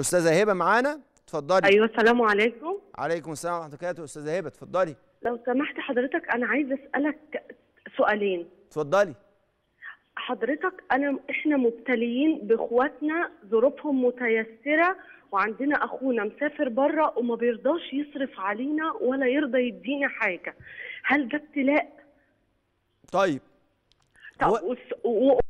استاذه هبه معانا اتفضلي ايوه السلام عليكم عليكم السلام ورحمه الله وبركاته استاذه هبه اتفضلي لو سمحت حضرتك انا عايزه اسالك سؤالين اتفضلي حضرتك انا احنا مبتليين باخواتنا ظروفهم متيسره وعندنا اخونا مسافر بره وما بيرضاش يصرف علينا ولا يرضى يدينا حاجه هل ده ابتلاء طيب طب هو... و... و...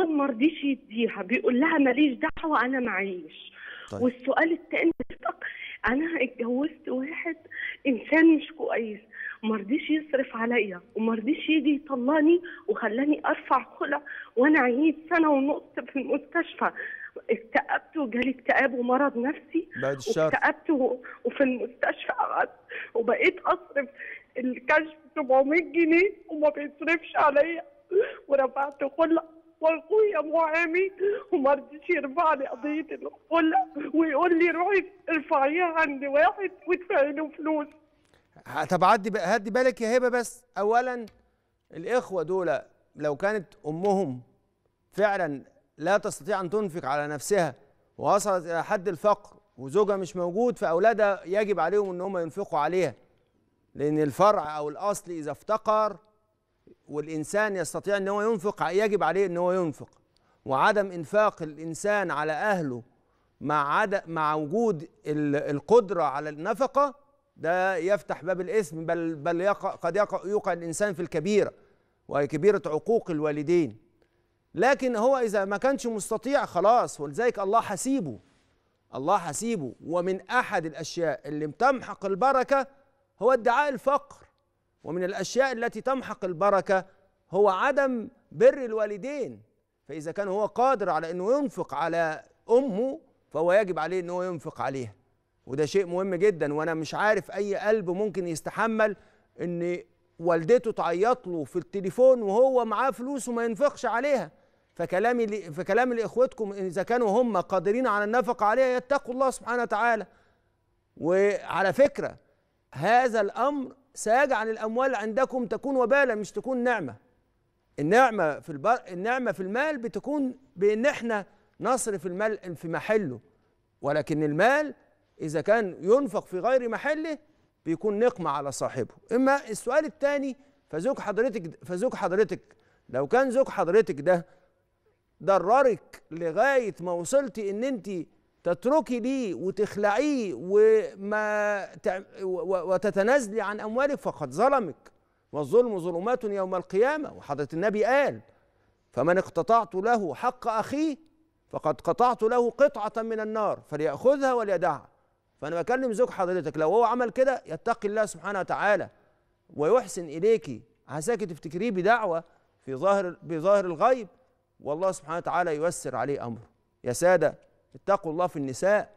عفوا ما رضيش يديها بيقول لها ماليش دعوه انا معيش طيب. والسؤال الثاني انا اتجوزت واحد انسان مش كويس ما رضيش يصرف عليا وما رضيش يجي يطلعني وخلاني ارفع خلع وانا عييت سنه ونص في المستشفى اكتئبت وجالي اكتئاب ومرض نفسي بعد الشر اكتئبت و... وفي المستشفى قعدت وبقيت اصرف الكشف 700 جنيه وما بيصرفش عليا ورفعت خلع خويا محامي وما رضيش يرفع لي قضيه القله ويقول لي روحي ارفعيها عند واحد وادفعي له فلوس طب عدي هدي بالك يا هبه بس اولا الاخوه دول لو كانت امهم فعلا لا تستطيع ان تنفق على نفسها ووصلت الى حد الفقر وزوجها مش موجود فاولادها يجب عليهم ان هم ينفقوا عليها لان الفرع او الاصل اذا افتقر والإنسان يستطيع أن هو ينفق يجب عليه أن هو ينفق وعدم إنفاق الإنسان على أهله مع عد... مع وجود القدرة على النفقة ده يفتح باب الإثم بل بل يقع قد يقع يقع الإنسان في الكبيرة وهي كبيرة عقوق الوالدين لكن هو إذا ما كانش مستطيع خلاص ولذلك الله حسيبه الله حسيبه ومن أحد الأشياء اللي بتمحق البركة هو ادعاء الفقر ومن الأشياء التي تمحق البركة هو عدم بر الوالدين فإذا كان هو قادر على أنه ينفق على أمه فهو يجب عليه أنه ينفق عليها وده شيء مهم جدا وأنا مش عارف أي قلب ممكن يستحمل أن والدته تعيط له في التليفون وهو معاه فلوس وما ينفقش عليها فكلامي فكلامي لاخوتكم اذا كانوا هم قادرين على النفقه عليها يتقوا الله سبحانه وتعالى وعلى فكره هذا الأمر سيجعل الأموال عندكم تكون وبالا مش تكون نعمة النعمة في البر... النعمة في المال بتكون بإن احنا نصرف المال في محله ولكن المال إذا كان ينفق في غير محله بيكون نقمة على صاحبه إما السؤال الثاني فزوج حضرتك فزوج حضرتك لو كان زوج حضرتك ده ضررك لغاية ما وصلتي إن أنت تتركي ليه وتخلعيه وما وتتنازلي عن اموالك فقد ظلمك والظلم ظلمات يوم القيامه وحضره النبي قال فمن اقتطعت له حق اخيه فقد قطعت له قطعه من النار فلياخذها وليدعها فانا بكلم زوج حضرتك لو هو عمل كده يتقي الله سبحانه وتعالى ويحسن اليكي عساكي تفتكريه بدعوه في ظاهر بظاهر الغيب والله سبحانه وتعالى ييسر عليه امره يا ساده اتقوا الله في النساء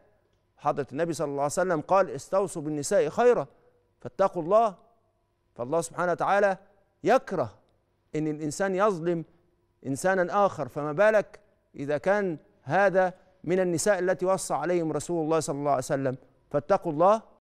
حضرة النبي صلى الله عليه وسلم قال استوصوا بالنساء خيرا فاتقوا الله فالله سبحانه وتعالى يكره ان الانسان يظلم انسانا اخر فما بالك اذا كان هذا من النساء التي وصى عليهم رسول الله صلى الله عليه وسلم فاتقوا الله